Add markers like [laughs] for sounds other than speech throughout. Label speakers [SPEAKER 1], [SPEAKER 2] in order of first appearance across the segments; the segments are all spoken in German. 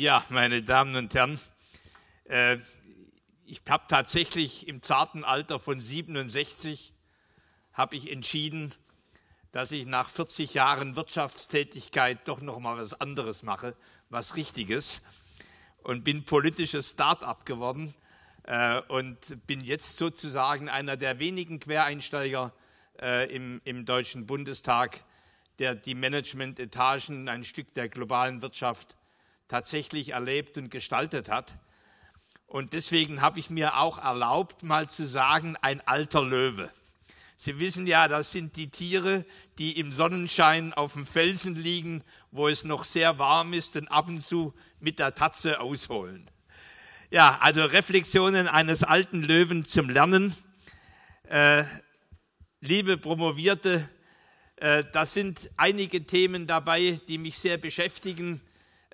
[SPEAKER 1] Ja, meine Damen und Herren, äh, ich habe tatsächlich im zarten Alter von 67 habe ich entschieden, dass ich nach 40 Jahren Wirtschaftstätigkeit doch noch mal was anderes mache, was Richtiges und bin politisches Start-up geworden äh, und bin jetzt sozusagen einer der wenigen Quereinsteiger äh, im, im Deutschen Bundestag, der die Management-Etagen ein Stück der globalen Wirtschaft tatsächlich erlebt und gestaltet hat. Und deswegen habe ich mir auch erlaubt, mal zu sagen, ein alter Löwe. Sie wissen ja, das sind die Tiere, die im Sonnenschein auf dem Felsen liegen, wo es noch sehr warm ist und ab und zu mit der Tatze ausholen. Ja, also Reflexionen eines alten Löwen zum Lernen. Äh, liebe Promovierte, äh, das sind einige Themen dabei, die mich sehr beschäftigen.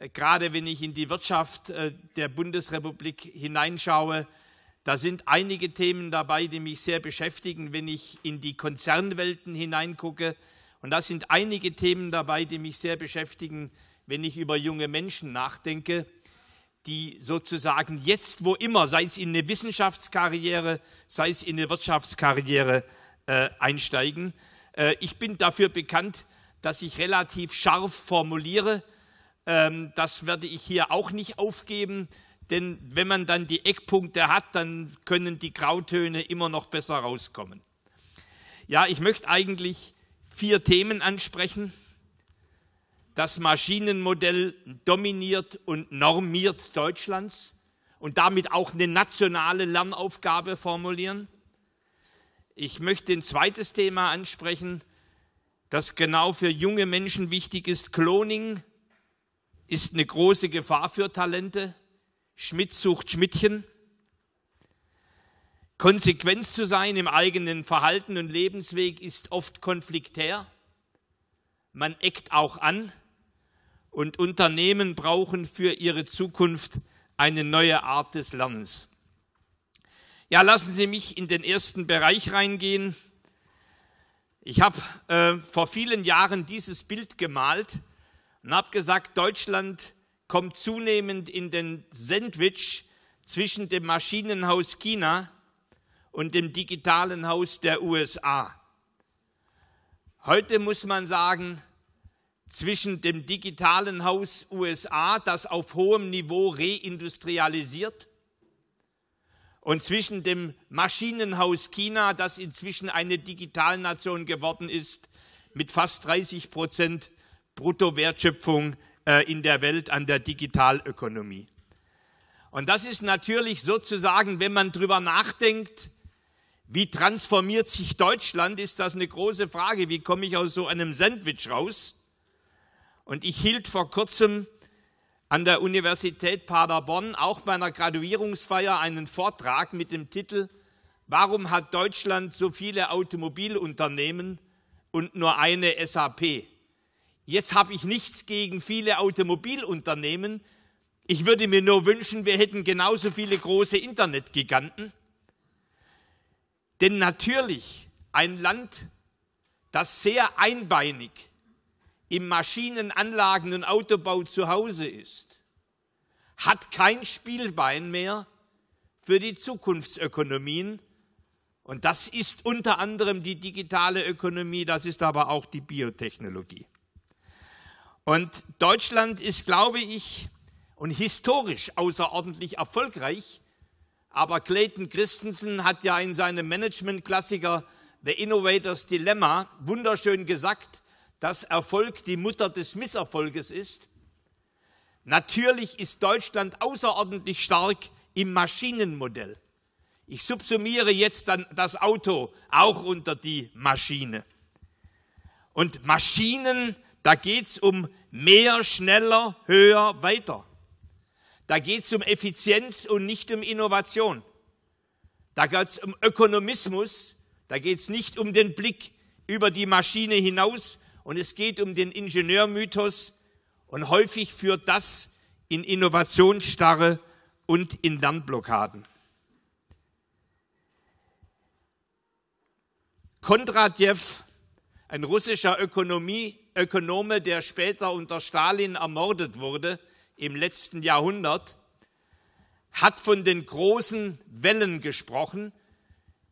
[SPEAKER 1] Äh, gerade wenn ich in die Wirtschaft äh, der Bundesrepublik hineinschaue, da sind einige Themen dabei, die mich sehr beschäftigen, wenn ich in die Konzernwelten hineingucke. Und da sind einige Themen dabei, die mich sehr beschäftigen, wenn ich über junge Menschen nachdenke, die sozusagen jetzt, wo immer, sei es in eine Wissenschaftskarriere, sei es in eine Wirtschaftskarriere, äh, einsteigen. Äh, ich bin dafür bekannt, dass ich relativ scharf formuliere ähm, das werde ich hier auch nicht aufgeben, denn wenn man dann die Eckpunkte hat, dann können die Grautöne immer noch besser rauskommen. Ja, ich möchte eigentlich vier Themen ansprechen. Das Maschinenmodell dominiert und normiert Deutschlands und damit auch eine nationale Lernaufgabe formulieren. Ich möchte ein zweites Thema ansprechen, das genau für junge Menschen wichtig ist, Cloning ist eine große Gefahr für Talente. Schmidt sucht Schmidtchen. Konsequenz zu sein im eigenen Verhalten und Lebensweg ist oft konfliktär. Man eckt auch an und Unternehmen brauchen für ihre Zukunft eine neue Art des Lernens. Ja, lassen Sie mich in den ersten Bereich reingehen. Ich habe äh, vor vielen Jahren dieses Bild gemalt und habe gesagt, Deutschland kommt zunehmend in den Sandwich zwischen dem Maschinenhaus China und dem digitalen Haus der USA. Heute muss man sagen, zwischen dem digitalen Haus USA, das auf hohem Niveau reindustrialisiert, und zwischen dem Maschinenhaus China, das inzwischen eine Digitalnation geworden ist, mit fast 30 Prozent Bruttowertschöpfung äh, in der Welt an der Digitalökonomie. Und das ist natürlich sozusagen, wenn man drüber nachdenkt, wie transformiert sich Deutschland, ist das eine große Frage. Wie komme ich aus so einem Sandwich raus? Und ich hielt vor kurzem an der Universität Paderborn auch bei einer Graduierungsfeier einen Vortrag mit dem Titel Warum hat Deutschland so viele Automobilunternehmen und nur eine SAP? Jetzt habe ich nichts gegen viele Automobilunternehmen. Ich würde mir nur wünschen, wir hätten genauso viele große Internetgiganten. Denn natürlich ein Land, das sehr einbeinig im Maschinenanlagen- und Autobau zu Hause ist, hat kein Spielbein mehr für die Zukunftsökonomien. Und das ist unter anderem die digitale Ökonomie, das ist aber auch die Biotechnologie. Und Deutschland ist, glaube ich, und historisch außerordentlich erfolgreich. Aber Clayton Christensen hat ja in seinem Management-Klassiker The Innovators Dilemma wunderschön gesagt, dass Erfolg die Mutter des Misserfolges ist. Natürlich ist Deutschland außerordentlich stark im Maschinenmodell. Ich subsumiere jetzt dann das Auto auch unter die Maschine. Und Maschinen, da geht es um Mehr, schneller, höher, weiter. Da geht es um Effizienz und nicht um Innovation. Da geht es um Ökonomismus. Da geht es nicht um den Blick über die Maschine hinaus. Und es geht um den Ingenieurmythos. Und häufig führt das in Innovationsstarre und in Lernblockaden. Kondratjew, ein russischer Ökonomie, Ökonome, der später unter Stalin ermordet wurde, im letzten Jahrhundert, hat von den großen Wellen gesprochen,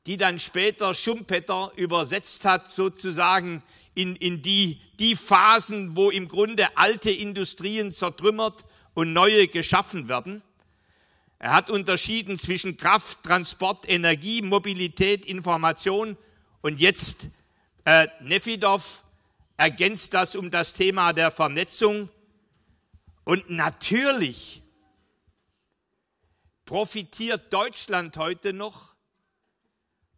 [SPEAKER 1] die dann später Schumpeter übersetzt hat, sozusagen in, in die, die Phasen, wo im Grunde alte Industrien zertrümmert und neue geschaffen werden. Er hat unterschieden zwischen Kraft, Transport, Energie, Mobilität, Information und jetzt äh, Nefidov ergänzt das um das Thema der Vernetzung. Und natürlich profitiert Deutschland heute noch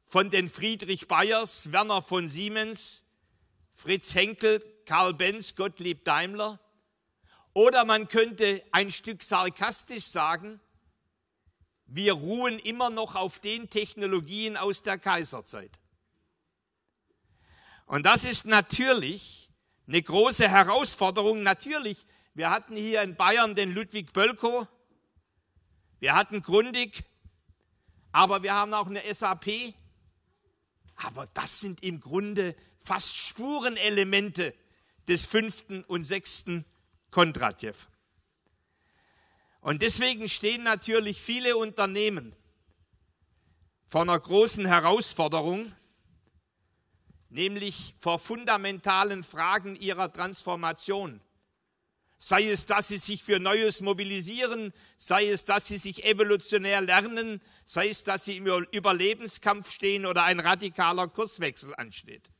[SPEAKER 1] von den Friedrich Bayers, Werner von Siemens, Fritz Henkel, Karl Benz, Gottlieb Daimler. Oder man könnte ein Stück sarkastisch sagen, wir ruhen immer noch auf den Technologien aus der Kaiserzeit. Und das ist natürlich eine große Herausforderung. Natürlich, wir hatten hier in Bayern den Ludwig Bölko, wir hatten Grundig, aber wir haben auch eine SAP. Aber das sind im Grunde fast Spurenelemente des fünften und sechsten Kondratjew. Und deswegen stehen natürlich viele Unternehmen vor einer großen Herausforderung, nämlich vor fundamentalen Fragen ihrer Transformation. Sei es, dass sie sich für Neues mobilisieren, sei es, dass sie sich evolutionär lernen, sei es, dass sie im Überlebenskampf stehen oder ein radikaler Kurswechsel ansteht.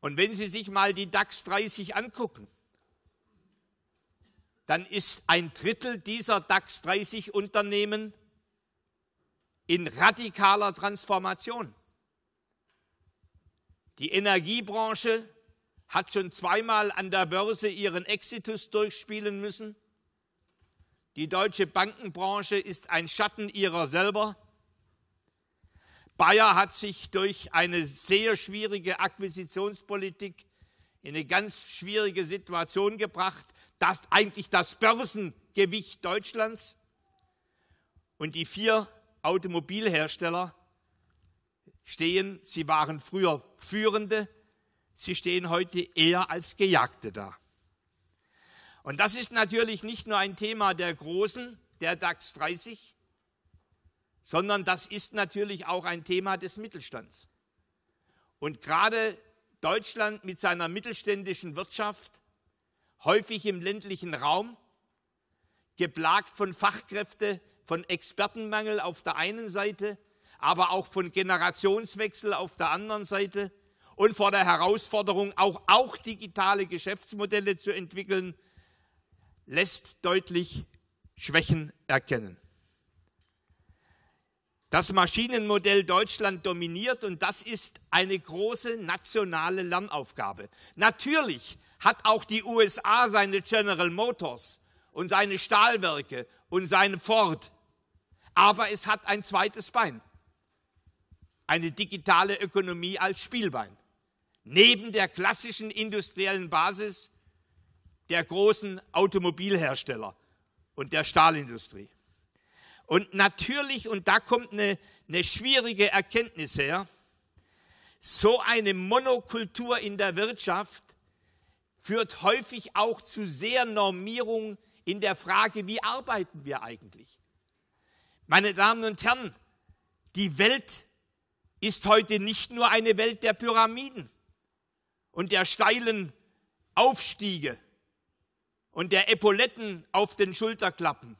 [SPEAKER 1] Und wenn Sie sich mal die DAX 30 angucken, dann ist ein Drittel dieser DAX 30 Unternehmen in radikaler Transformation. Die Energiebranche hat schon zweimal an der Börse ihren Exitus durchspielen müssen. Die deutsche Bankenbranche ist ein Schatten ihrer selber. Bayer hat sich durch eine sehr schwierige Akquisitionspolitik in eine ganz schwierige Situation gebracht, das eigentlich das Börsengewicht Deutschlands. Und die vier Automobilhersteller stehen, sie waren früher Führende, sie stehen heute eher als Gejagte da. Und das ist natürlich nicht nur ein Thema der Großen, der DAX 30, sondern das ist natürlich auch ein Thema des Mittelstands. Und gerade Deutschland mit seiner mittelständischen Wirtschaft, häufig im ländlichen Raum, geplagt von Fachkräfte, von Expertenmangel auf der einen Seite aber auch von Generationswechsel auf der anderen Seite und vor der Herausforderung, auch, auch digitale Geschäftsmodelle zu entwickeln, lässt deutlich Schwächen erkennen. Das Maschinenmodell Deutschland dominiert und das ist eine große nationale Lernaufgabe. Natürlich hat auch die USA seine General Motors und seine Stahlwerke und seine Ford, aber es hat ein zweites Bein eine digitale Ökonomie als Spielbein. Neben der klassischen industriellen Basis der großen Automobilhersteller und der Stahlindustrie. Und natürlich, und da kommt eine, eine schwierige Erkenntnis her, so eine Monokultur in der Wirtschaft führt häufig auch zu sehr Normierung in der Frage, wie arbeiten wir eigentlich? Meine Damen und Herren, die Welt ist heute nicht nur eine Welt der Pyramiden und der steilen Aufstiege und der Epauletten auf den Schulterklappen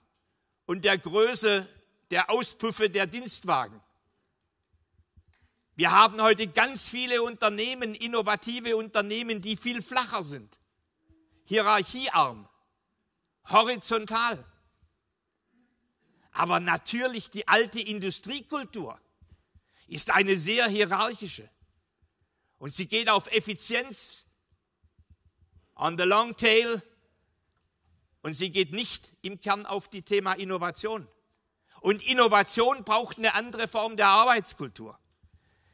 [SPEAKER 1] und der Größe der Auspuffe der Dienstwagen. Wir haben heute ganz viele Unternehmen, innovative Unternehmen, die viel flacher sind, hierarchiearm, horizontal. Aber natürlich die alte Industriekultur ist eine sehr hierarchische. Und sie geht auf Effizienz on the long tail und sie geht nicht im Kern auf die Thema Innovation. Und Innovation braucht eine andere Form der Arbeitskultur.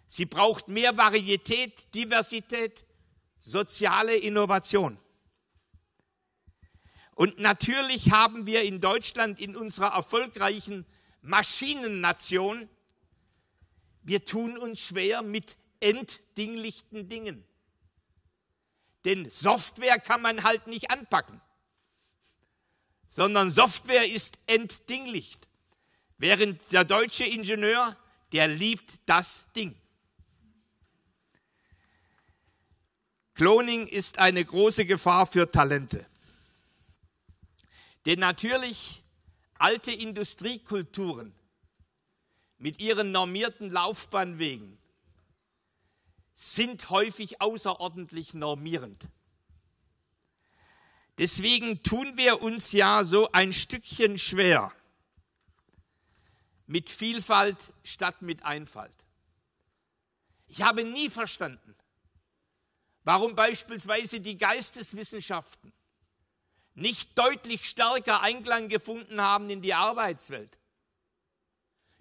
[SPEAKER 1] Sie braucht mehr Varietät, Diversität, soziale Innovation. Und natürlich haben wir in Deutschland, in unserer erfolgreichen Maschinennation, wir tun uns schwer mit entdinglichten Dingen. Denn Software kann man halt nicht anpacken, sondern Software ist entdinglicht. Während der deutsche Ingenieur, der liebt das Ding. Cloning ist eine große Gefahr für Talente. Denn natürlich alte Industriekulturen mit ihren normierten Laufbahnwegen sind häufig außerordentlich normierend. Deswegen tun wir uns ja so ein Stückchen schwer mit Vielfalt statt mit Einfalt. Ich habe nie verstanden, warum beispielsweise die Geisteswissenschaften nicht deutlich stärker Einklang gefunden haben in die Arbeitswelt.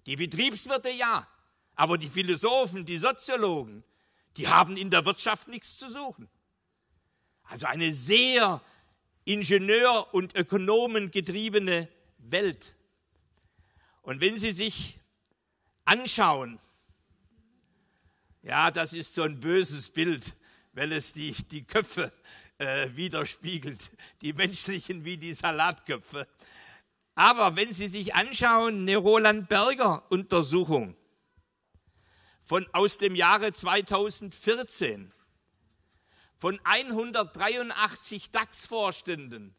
[SPEAKER 1] Die Betriebswirte ja, aber die Philosophen, die Soziologen, die haben in der Wirtschaft nichts zu suchen. Also eine sehr Ingenieur- und Ökonomengetriebene Welt. Und wenn Sie sich anschauen, ja, das ist so ein böses Bild, weil es die, die Köpfe äh, widerspiegelt, die menschlichen wie die Salatköpfe. Aber wenn Sie sich anschauen, eine Roland Berger Untersuchung von aus dem Jahre 2014 von 183 DAX-Vorständen,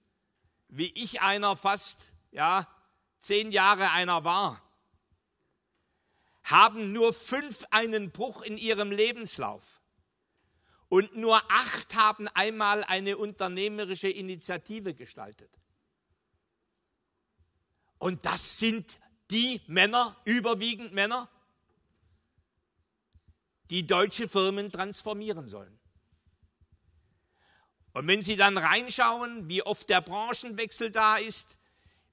[SPEAKER 1] wie ich einer fast ja, zehn Jahre einer war, haben nur fünf einen Bruch in ihrem Lebenslauf und nur acht haben einmal eine unternehmerische Initiative gestaltet. Und das sind die Männer, überwiegend Männer, die deutsche Firmen transformieren sollen. Und wenn Sie dann reinschauen, wie oft der Branchenwechsel da ist,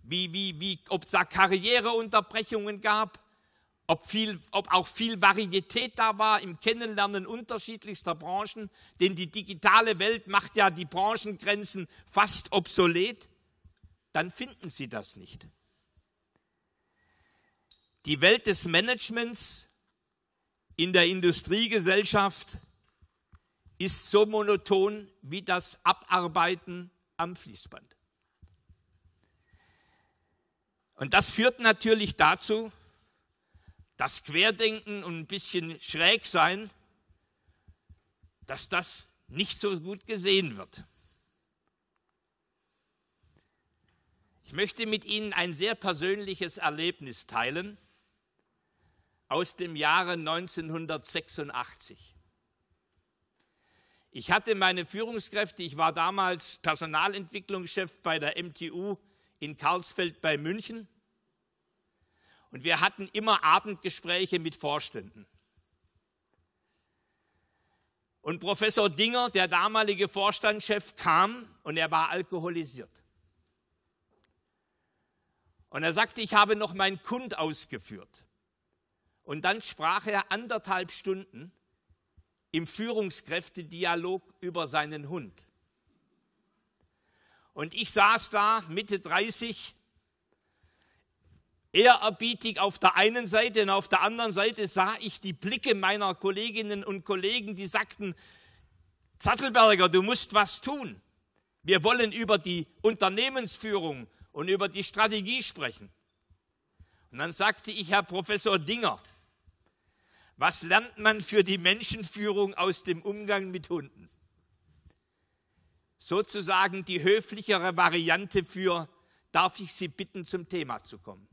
[SPEAKER 1] wie, wie, wie, ob es da Karriereunterbrechungen gab, ob, viel, ob auch viel Varietät da war im Kennenlernen unterschiedlichster Branchen, denn die digitale Welt macht ja die Branchengrenzen fast obsolet, dann finden Sie das nicht die Welt des Managements in der Industriegesellschaft ist so monoton wie das Abarbeiten am Fließband. Und das führt natürlich dazu, dass Querdenken und ein bisschen schräg sein, dass das nicht so gut gesehen wird. Ich möchte mit Ihnen ein sehr persönliches Erlebnis teilen aus dem Jahre 1986. Ich hatte meine Führungskräfte, ich war damals Personalentwicklungschef bei der MTU in Karlsfeld bei München und wir hatten immer Abendgespräche mit Vorständen. Und Professor Dinger, der damalige Vorstandschef, kam und er war alkoholisiert. Und er sagte, ich habe noch meinen Kund ausgeführt. Und dann sprach er anderthalb Stunden im Führungskräftedialog über seinen Hund. Und ich saß da, Mitte 30, ehrerbietig auf der einen Seite und auf der anderen Seite sah ich die Blicke meiner Kolleginnen und Kollegen, die sagten, Zattelberger, du musst was tun. Wir wollen über die Unternehmensführung und über die Strategie sprechen. Und dann sagte ich, Herr Professor Dinger, was lernt man für die Menschenführung aus dem Umgang mit Hunden? Sozusagen die höflichere Variante für, darf ich Sie bitten, zum Thema zu kommen?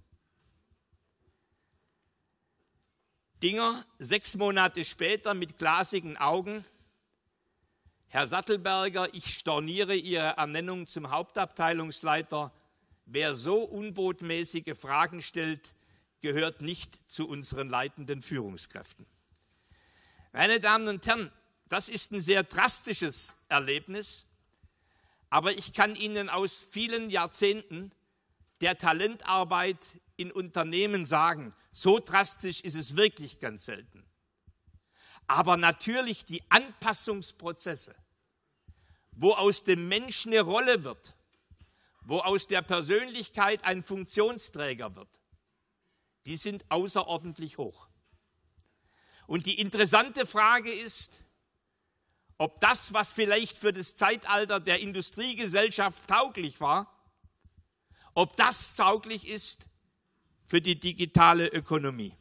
[SPEAKER 1] Dinger, sechs Monate später mit glasigen Augen, Herr Sattelberger, ich storniere Ihre Ernennung zum Hauptabteilungsleiter. Wer so unbotmäßige Fragen stellt, gehört nicht zu unseren leitenden Führungskräften. Meine Damen und Herren, das ist ein sehr drastisches Erlebnis, aber ich kann Ihnen aus vielen Jahrzehnten der Talentarbeit in Unternehmen sagen, so drastisch ist es wirklich ganz selten. Aber natürlich die Anpassungsprozesse, wo aus dem Menschen eine Rolle wird, wo aus der Persönlichkeit ein Funktionsträger wird, die sind außerordentlich hoch. Und die interessante Frage ist, ob das, was vielleicht für das Zeitalter der Industriegesellschaft tauglich war, ob das tauglich ist für die digitale Ökonomie.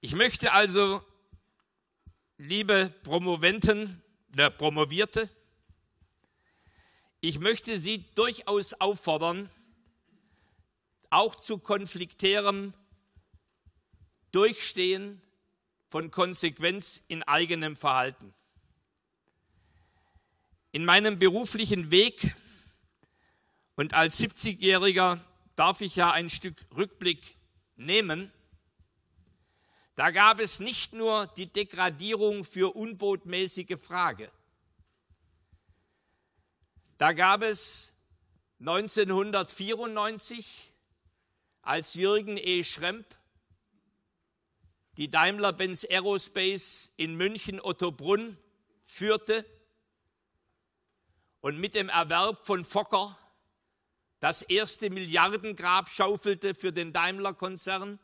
[SPEAKER 1] Ich möchte also, liebe Promoventen, äh, Promovierte, ich möchte Sie durchaus auffordern, auch zu konfliktärem Durchstehen von Konsequenz in eigenem Verhalten. In meinem beruflichen Weg und als 70-Jähriger darf ich ja ein Stück Rückblick nehmen. Da gab es nicht nur die Degradierung für unbotmäßige Frage. Da gab es 1994 als Jürgen E. Schremp die Daimler-Benz Aerospace in München Ottobrunn führte und mit dem Erwerb von Fokker das erste Milliardengrab schaufelte für den Daimler-Konzern,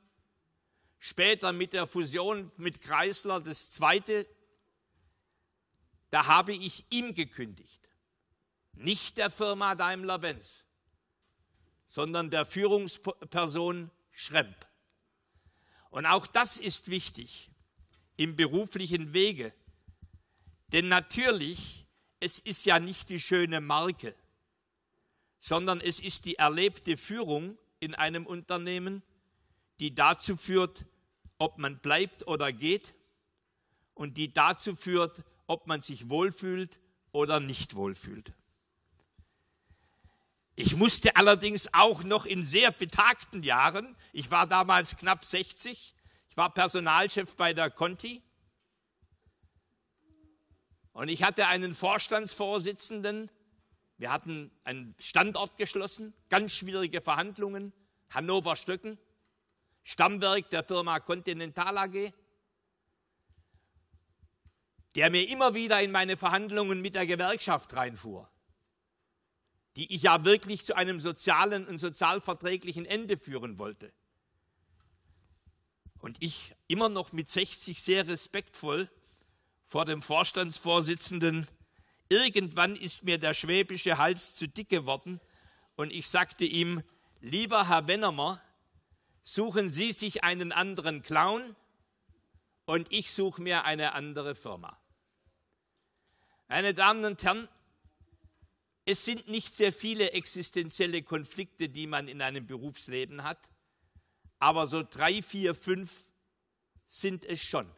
[SPEAKER 1] später mit der Fusion mit Chrysler das zweite, da habe ich ihm gekündigt, nicht der Firma Daimler-Benz sondern der Führungsperson Schremp. Und auch das ist wichtig im beruflichen Wege. Denn natürlich, es ist ja nicht die schöne Marke, sondern es ist die erlebte Führung in einem Unternehmen, die dazu führt, ob man bleibt oder geht und die dazu führt, ob man sich wohlfühlt oder nicht wohlfühlt. Ich musste allerdings auch noch in sehr betagten Jahren, ich war damals knapp 60, ich war Personalchef bei der Conti und ich hatte einen Vorstandsvorsitzenden, wir hatten einen Standort geschlossen, ganz schwierige Verhandlungen, Hannover-Stöcken, Stammwerk der Firma Continental AG, der mir immer wieder in meine Verhandlungen mit der Gewerkschaft reinfuhr die ich ja wirklich zu einem sozialen und sozialverträglichen Ende führen wollte. Und ich immer noch mit 60 sehr respektvoll vor dem Vorstandsvorsitzenden, irgendwann ist mir der schwäbische Hals zu dick geworden und ich sagte ihm, lieber Herr Wennermer, suchen Sie sich einen anderen Clown und ich suche mir eine andere Firma. Meine Damen und Herren, es sind nicht sehr viele existenzielle Konflikte, die man in einem Berufsleben hat, aber so drei, vier, fünf sind es schon.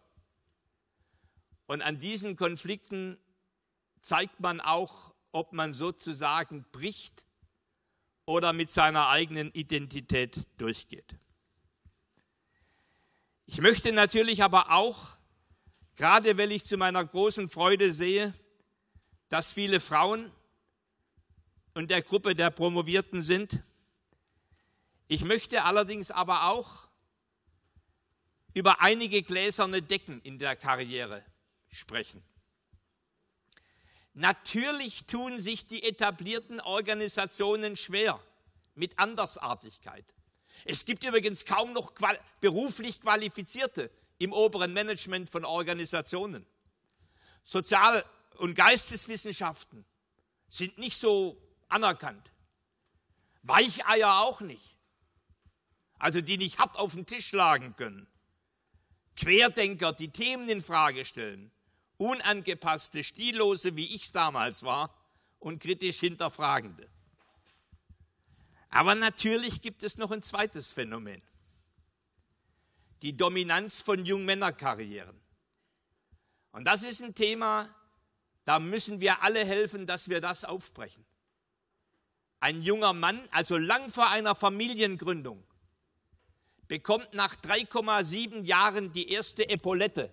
[SPEAKER 1] Und an diesen Konflikten zeigt man auch, ob man sozusagen bricht oder mit seiner eigenen Identität durchgeht. Ich möchte natürlich aber auch, gerade weil ich zu meiner großen Freude sehe, dass viele Frauen und der Gruppe der Promovierten sind. Ich möchte allerdings aber auch über einige gläserne Decken in der Karriere sprechen. Natürlich tun sich die etablierten Organisationen schwer mit Andersartigkeit. Es gibt übrigens kaum noch qual beruflich Qualifizierte im oberen Management von Organisationen. Sozial- und Geisteswissenschaften sind nicht so anerkannt. Weicheier auch nicht. Also die nicht hart auf den Tisch schlagen können. Querdenker, die Themen in Frage stellen. Unangepasste, stillose, wie ich damals war, und kritisch hinterfragende. Aber natürlich gibt es noch ein zweites Phänomen. Die Dominanz von Jungmännerkarrieren. Und das ist ein Thema, da müssen wir alle helfen, dass wir das aufbrechen ein junger Mann, also lang vor einer Familiengründung, bekommt nach 3,7 Jahren die erste Epaulette,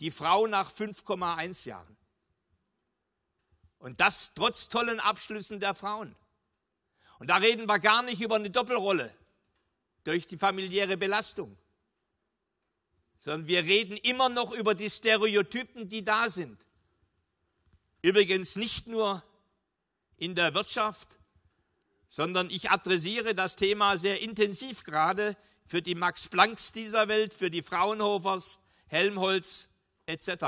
[SPEAKER 1] die Frau nach 5,1 Jahren. Und das trotz tollen Abschlüssen der Frauen. Und da reden wir gar nicht über eine Doppelrolle durch die familiäre Belastung, sondern wir reden immer noch über die Stereotypen, die da sind. Übrigens nicht nur in der Wirtschaft, sondern ich adressiere das Thema sehr intensiv gerade für die Max Plancks dieser Welt, für die Fraunhofers, Helmholtz etc.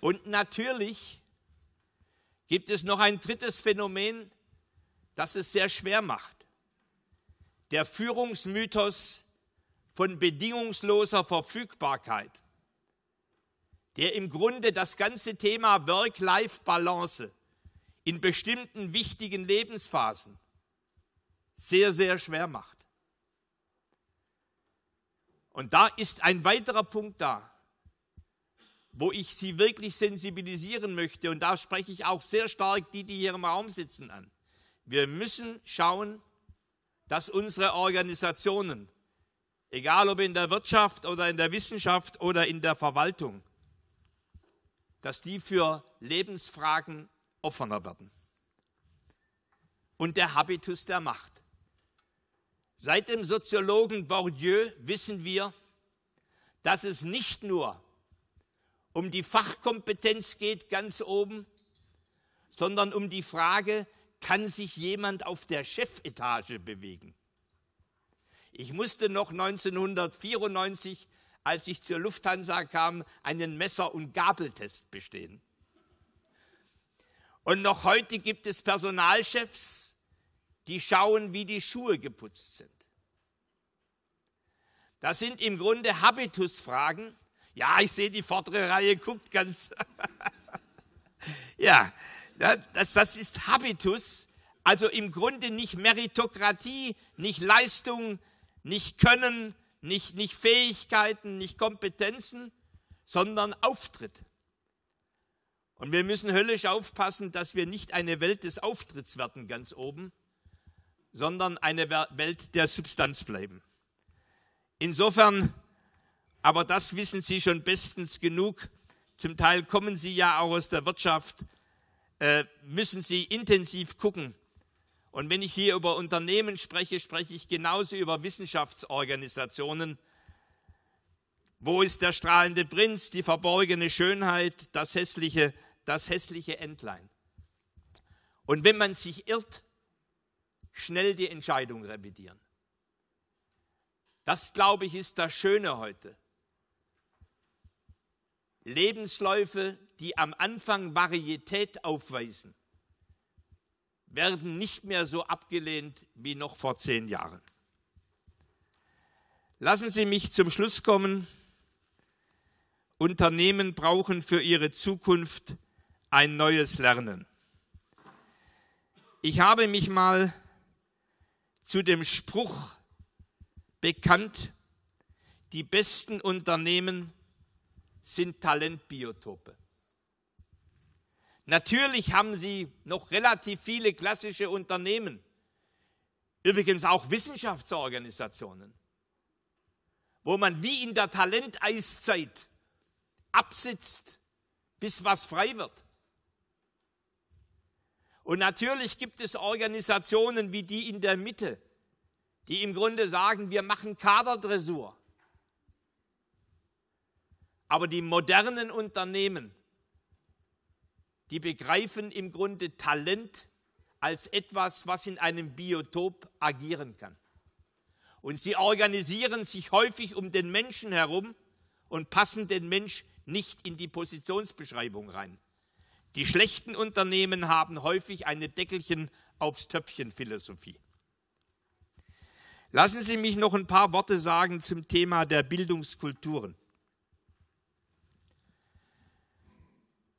[SPEAKER 1] Und natürlich gibt es noch ein drittes Phänomen, das es sehr schwer macht. Der Führungsmythos von bedingungsloser Verfügbarkeit der im Grunde das ganze Thema Work-Life-Balance in bestimmten wichtigen Lebensphasen sehr, sehr schwer macht. Und da ist ein weiterer Punkt da, wo ich Sie wirklich sensibilisieren möchte. Und da spreche ich auch sehr stark die, die hier im Raum sitzen, an. Wir müssen schauen, dass unsere Organisationen, egal ob in der Wirtschaft oder in der Wissenschaft oder in der Verwaltung, dass die für Lebensfragen offener werden. Und der Habitus der Macht. Seit dem Soziologen Bourdieu wissen wir, dass es nicht nur um die Fachkompetenz geht ganz oben, sondern um die Frage, kann sich jemand auf der Chefetage bewegen? Ich musste noch 1994 als ich zur Lufthansa kam, einen Messer- und Gabeltest bestehen. Und noch heute gibt es Personalchefs, die schauen, wie die Schuhe geputzt sind. Das sind im Grunde Habitusfragen. Ja, ich sehe, die vordere Reihe guckt ganz. [laughs] ja, ne, das, das ist Habitus. Also im Grunde nicht Meritokratie, nicht Leistung, nicht Können, nicht, nicht Fähigkeiten, nicht Kompetenzen, sondern Auftritt. Und wir müssen höllisch aufpassen, dass wir nicht eine Welt des Auftritts werden ganz oben, sondern eine Welt der Substanz bleiben. Insofern, aber das wissen Sie schon bestens genug, zum Teil kommen Sie ja auch aus der Wirtschaft, äh, müssen Sie intensiv gucken, und wenn ich hier über Unternehmen spreche, spreche ich genauso über Wissenschaftsorganisationen. Wo ist der strahlende Prinz, die verborgene Schönheit, das hässliche, das hässliche Entlein? Und wenn man sich irrt, schnell die Entscheidung revidieren. Das, glaube ich, ist das Schöne heute. Lebensläufe, die am Anfang Varietät aufweisen werden nicht mehr so abgelehnt wie noch vor zehn Jahren. Lassen Sie mich zum Schluss kommen. Unternehmen brauchen für ihre Zukunft ein neues Lernen. Ich habe mich mal zu dem Spruch bekannt, die besten Unternehmen sind Talentbiotope. Natürlich haben sie noch relativ viele klassische Unternehmen, übrigens auch Wissenschaftsorganisationen, wo man wie in der Talenteiszeit absitzt, bis was frei wird. Und natürlich gibt es Organisationen wie die in der Mitte, die im Grunde sagen, wir machen Kaderdressur. Aber die modernen Unternehmen die begreifen im Grunde Talent als etwas, was in einem Biotop agieren kann. Und sie organisieren sich häufig um den Menschen herum und passen den Mensch nicht in die Positionsbeschreibung rein. Die schlechten Unternehmen haben häufig eine Deckelchen aufs Töpfchen Philosophie. Lassen Sie mich noch ein paar Worte sagen zum Thema der Bildungskulturen.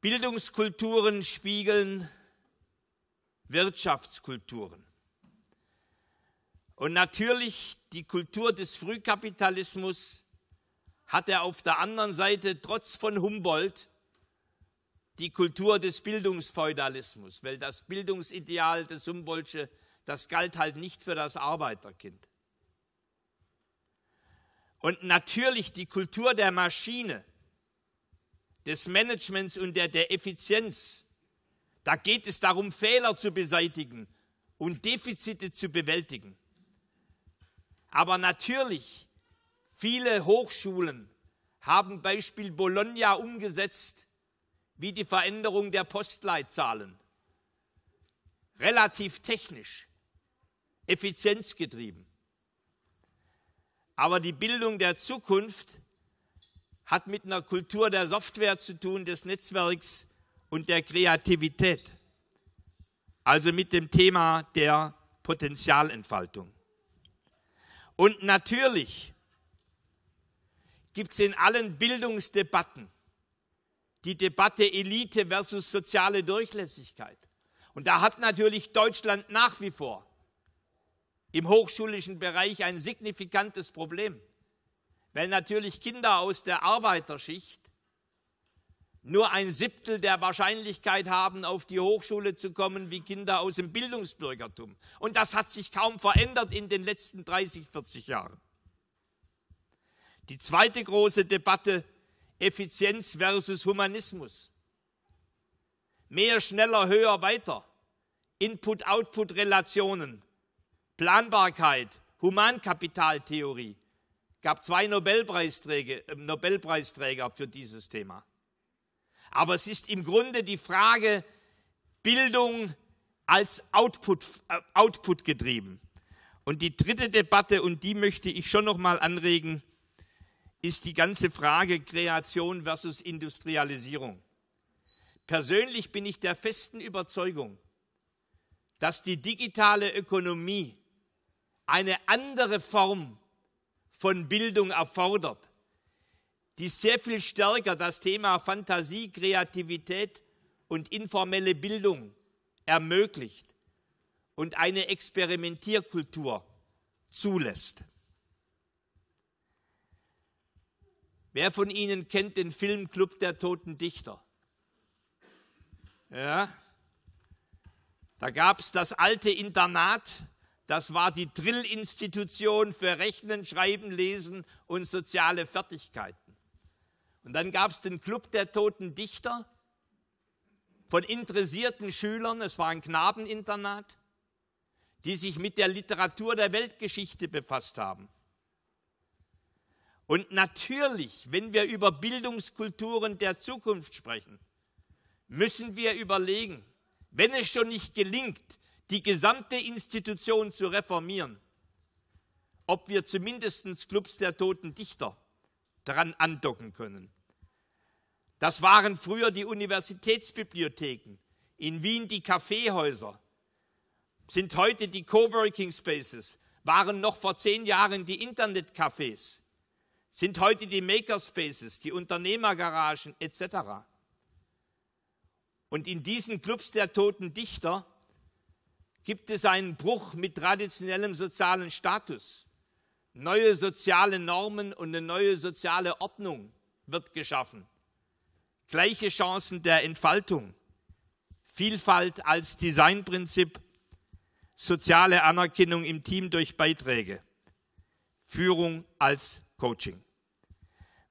[SPEAKER 1] Bildungskulturen spiegeln Wirtschaftskulturen. Und natürlich die Kultur des Frühkapitalismus hat er auf der anderen Seite trotz von Humboldt die Kultur des Bildungsfeudalismus, weil das Bildungsideal des Humboldtsche, das galt halt nicht für das Arbeiterkind. Und natürlich die Kultur der Maschine, des Managements und der, der Effizienz. Da geht es darum, Fehler zu beseitigen und Defizite zu bewältigen. Aber natürlich, viele Hochschulen haben Beispiel Bologna umgesetzt, wie die Veränderung der Postleitzahlen. Relativ technisch, effizienzgetrieben. Aber die Bildung der Zukunft hat mit einer Kultur der Software zu tun, des Netzwerks und der Kreativität. Also mit dem Thema der Potenzialentfaltung. Und natürlich gibt es in allen Bildungsdebatten die Debatte Elite versus soziale Durchlässigkeit. Und da hat natürlich Deutschland nach wie vor im hochschulischen Bereich ein signifikantes Problem weil natürlich Kinder aus der Arbeiterschicht nur ein Siebtel der Wahrscheinlichkeit haben, auf die Hochschule zu kommen, wie Kinder aus dem Bildungsbürgertum. Und das hat sich kaum verändert in den letzten 30, 40 Jahren. Die zweite große Debatte, Effizienz versus Humanismus. Mehr, schneller, höher, weiter. Input-Output-Relationen. Planbarkeit, Humankapitaltheorie gab zwei Nobelpreisträger, äh, Nobelpreisträger für dieses Thema. Aber es ist im Grunde die Frage Bildung als Output, äh, Output getrieben. Und die dritte Debatte, und die möchte ich schon nochmal anregen, ist die ganze Frage Kreation versus Industrialisierung. Persönlich bin ich der festen Überzeugung, dass die digitale Ökonomie eine andere Form von Bildung erfordert, die sehr viel stärker das Thema Fantasie, Kreativität und informelle Bildung ermöglicht und eine Experimentierkultur zulässt. Wer von Ihnen kennt den Filmclub der toten Dichter? Ja, da gab es das alte Internat das war die Drillinstitution für Rechnen, Schreiben, Lesen und soziale Fertigkeiten. Und dann gab es den Club der toten Dichter von interessierten Schülern, es war ein Knabeninternat, die sich mit der Literatur der Weltgeschichte befasst haben. Und natürlich, wenn wir über Bildungskulturen der Zukunft sprechen, müssen wir überlegen, wenn es schon nicht gelingt, die gesamte Institution zu reformieren, ob wir zumindest Clubs der toten Dichter daran andocken können. Das waren früher die Universitätsbibliotheken, in Wien die Kaffeehäuser, sind heute die Coworking Spaces, waren noch vor zehn Jahren die Internetcafés, sind heute die Makerspaces, die Unternehmergaragen etc. Und in diesen Clubs der toten Dichter gibt es einen Bruch mit traditionellem sozialen Status. Neue soziale Normen und eine neue soziale Ordnung wird geschaffen. Gleiche Chancen der Entfaltung. Vielfalt als Designprinzip. Soziale Anerkennung im Team durch Beiträge. Führung als Coaching.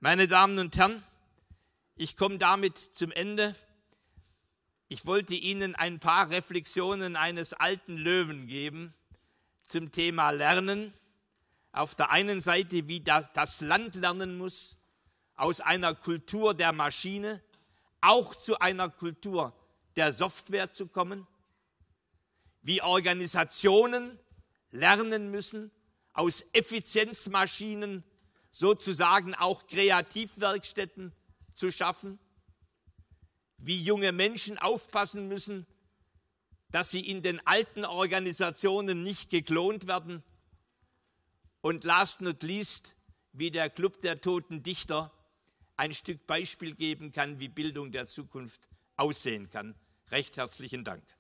[SPEAKER 1] Meine Damen und Herren, ich komme damit zum Ende. Ich wollte Ihnen ein paar Reflexionen eines alten Löwen geben zum Thema Lernen. Auf der einen Seite, wie das Land lernen muss, aus einer Kultur der Maschine auch zu einer Kultur der Software zu kommen, wie Organisationen lernen müssen, aus Effizienzmaschinen sozusagen auch Kreativwerkstätten zu schaffen wie junge Menschen aufpassen müssen, dass sie in den alten Organisationen nicht geklont werden. Und last not least, wie der Club der toten Dichter ein Stück Beispiel geben kann, wie Bildung der Zukunft aussehen kann. Recht herzlichen Dank.